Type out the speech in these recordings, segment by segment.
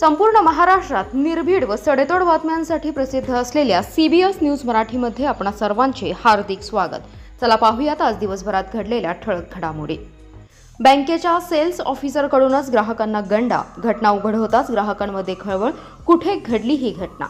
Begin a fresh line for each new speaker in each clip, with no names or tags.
संपूर्ण महाराष्ट्रात निर्भीड व सडेतोड बातम्यांसाठी प्रसिद्ध असलेल्या सीबीएस न्यूज मराठीमध्ये आपण सर्वांचे हार्दिक स्वागत चला पाहूयात आज दिवसभरात घडलेल्या ठळक घडामोडी बँकेच्या सेल्स ऑफिसरकडूनच ग्राहकांना गंडा घटना उघड होताच ग्राहकांमध्ये खळबळ कुठे घडली ही घटना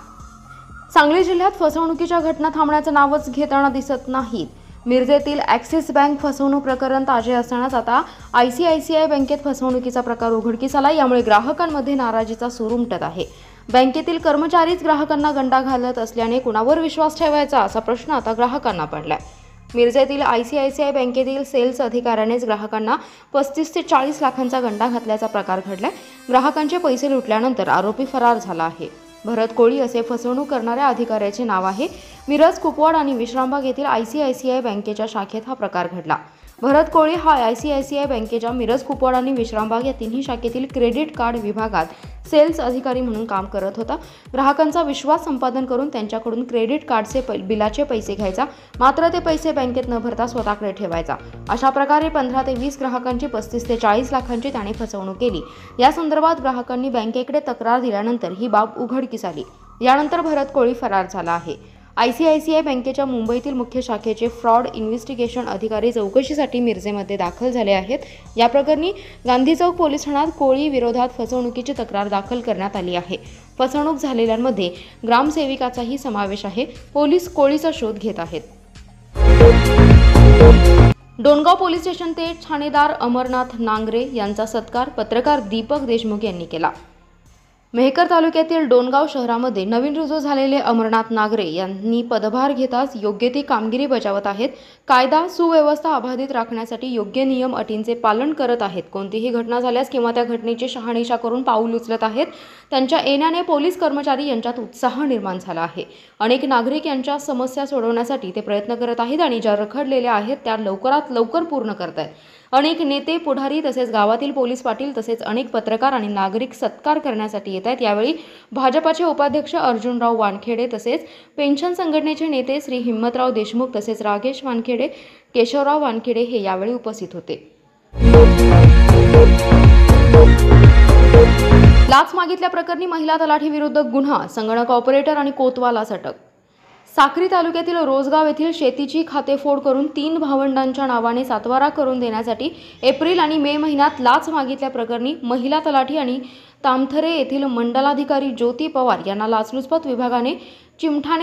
सांगली जिल्ह्यात फसवणुकीच्या घटना थांबण्याचं नावच घेताना दिसत नाहीत मिरजेतील ॲक्सिस बँक फसवणूक प्रकरण ताजे असतानाच आता I C I C I बँकेत फसवणुकीचा प्रकार उघडकीस आला यामुळे ग्राहकांमध्ये नाराजीचा सूर उमटत आहे बँकेतील कर्मचारीच ग्राहकांना गंडा घालत असल्याने कुणावर विश्वास ठेवायचा असा प्रश्न आता ग्राहकांना पडलाय मिरजेतील I C I C I बँकेतील सेल्स अधिकाऱ्यानेच ग्राहकांना पस्तीस ते चाळीस लाखांचा गंडा घातल्याचा प्रकार घडलाय ग्राहकांचे पैसे लुटल्यानंतर आरोपी फरार झाला आहे भरत कोळी असे फसवणूक करणाऱ्या अधिकाऱ्याचे नाव आहे मिरज कुपवाड आणि विश्रामबाग येथील I C I C I बँकेच्या शाखेत हा प्रकार घडला भरत कोळी हा I C I C I बँकेच्या मिरज कुपवाड आणि विश्रामबाग या तिन्ही शाखेतील क्रेडिट कार्ड विभागात सेल्स अधिकारी म्हणून काम करत होता ग्राहकांचा विश्वास संपादन करून त्यांच्याकडून क्रेडिट कार्डचे बिलाचे पैसे घ्यायचा मात्र ते पैसे बँकेत न भरता स्वतःकडे ठेवायचा अशा प्रकारे पंधरा ते वीस ग्राहकांची पस्तीस ते चाळीस लाखांची त्याने फसवणूक केली या संदर्भात ग्राहकांनी बँकेकडे तक्रार दिल्यानंतर ही बाब उघडकीस आली यानंतर भरत कोळी फरार झाला आहे आयसीआयसीआय बँकेच्या मुंबईतील मुख्य शाखेचे फ्रॉड इन्व्हेस्टिगेशन अधिकारी चौकशीसाठी मिरजेमध्ये दाखल झाले आहेत या प्रकरणी गांधी चौक पोलीस ठाण्यात कोळी विरोधात फसवणुकीची तक्रार दाखल करण्यात आली आहे फसवणूक झालेल्यांमध्ये ग्रामसेविकाचाही समावेश आहे पोलीस कोळीचा शोध घेत आहेत डोणगाव पोलीस स्टेशन ते ठाणेदार अमरनाथ नांगरे यांचा सत्कार पत्रकार दीपक देशमुख यांनी केला मेहकर तालुक्यातील डोनगाव शहरामध्ये नवीन रुजू झालेले अमरनाथ नागरे यांनी पदभार घेताच योग्य ती कामगिरी बजावत आहेत कायदा सुव्यवस्था अबाधित राखण्यासाठी योग्य नियम अटींचे पालन करत आहेत कोणतीही घटना झाल्यास किंवा त्या घटनेची शहानिशा करून पाऊल उचलत आहेत त्यांच्या येण्याने पोलीस कर्मचारी यांच्यात उत्साह निर्माण झाला आहे अनेक नागरिक यांच्या समस्या सोडवण्यासाठी ते प्रयत्न करत आहेत आणि ज्या रखडलेल्या आहेत त्या लवकरात लवकर पूर्ण करत आहेत अनेक नेते पुढारी तसेच गावातील पोलीस पाटील तसेच अनेक पत्रकार आणि नागरिक सत्कार करण्यासाठी येत घेत आहेत यावेळी भाजपाचे उपाध्यक्ष अर्जुनराव वानखेडे तसेच पेन्शन संघटनेचे नेते श्री हिम्मतराव देशमुख तसेच रागेश वानखेडे केशवराव वानखेडे हे यावेळी उपस्थित होते लाच मागितल्याप्रकरणी महिला तलाठी विरुद्ध गुन्हा संगणक ऑपरेटर आणि कोतवालास अटक साक्री तालुक्यातील रोजगाव येथील शेतीची खातेफोड करून तीन भावंडांच्या नावाने सातवारा करून देण्यासाठी एप्रिल आणि मे महिन्यात लाच मागितल्याप्रकरणी महिला तलाठी आणि तामथरे येथील मंडलाधिकारी ज्योती पवार यांना लाचलुचपत विभागाने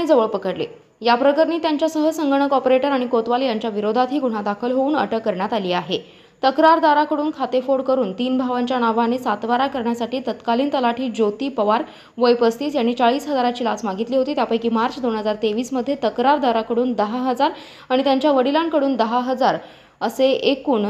जवळ पकडले या प्रकरणी त्यांच्यासह संगणक ऑपरेटर आणि कोतवाल यांच्या विरोधातही गुन्हा दाखल होऊन अटक करण्यात आली आहे तक्रारदाराकडून खातेफोड करून तीन भावांच्या नावाने सातवारा करण्यासाठी तत्कालीन तलाठी ज्योती पवार वय पस्तीस यांनी चाळीस हजाराची लाच मागितली होती त्यापैकी मार्च दोन हजार तेवीसमध्ये तक्रारदाराकडून दहा हजार आणि त्यांच्या वडिलांकडून दहा हजार असे एकूण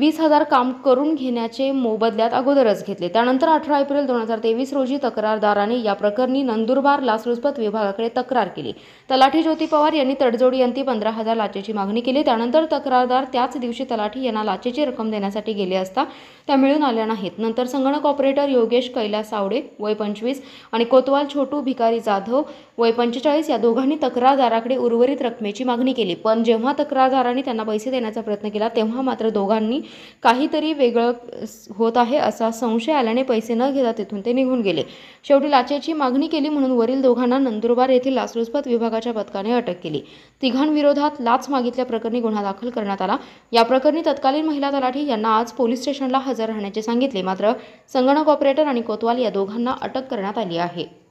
वीस हजार काम करून घेण्याचे मोबदल्यात अगोदरच घेतले त्यानंतर अठरा एप्रिल दोन हजार तेवीस रोजी तक्रारदाराने या प्रकरणी नंदुरबार लाचलुचपत विभागाकडे तक्रार केली तलाठी ज्योती पवार यांनी तडजोडी यंती पंधरा हजार लाचेची मागणी केली त्यानंतर तक्रारदार त्याच दिवशी तलाठी यांना लाचेची रक्कम देण्यासाठी गेले असता त्या मिळून आल्या नाहीत नंतर संगणक ऑपरेटर योगेश कैलास सावडे वय पंचवीस आणि कोतवाल छोटू भिकारी जाधव वय पंचेचाळीस या दोघांनी तक्रारदाराकडे उर्वरित रकमेची मागणी केली पण जेव्हा तक्रारदारांनी त्यांना पैसे देण्याचा प्रयत्न केला तेव्हा मात्र दोघांनी काहीतरी वेगळं होत आहे असा संशय आल्याने पैसे न घेता तिथून ते निघून गेले शेवटी लाचेची मागणी केली म्हणून वरील दोघांना नंदुरबार येथील लाचलुचपत विभागाच्या पथकाने अटक केली तिघांविरोधात लाच मागितल्या प्रकरणी गुन्हा दाखल करण्यात आला या प्रकरणी तत्कालीन महिला तलाठी यांना आज पोलीस स्टेशनला हजर राहण्याचे सांगितले मात्र संगणक ऑपरेटर आणि कोतवाल या दोघांना अटक करण्यात आली आहे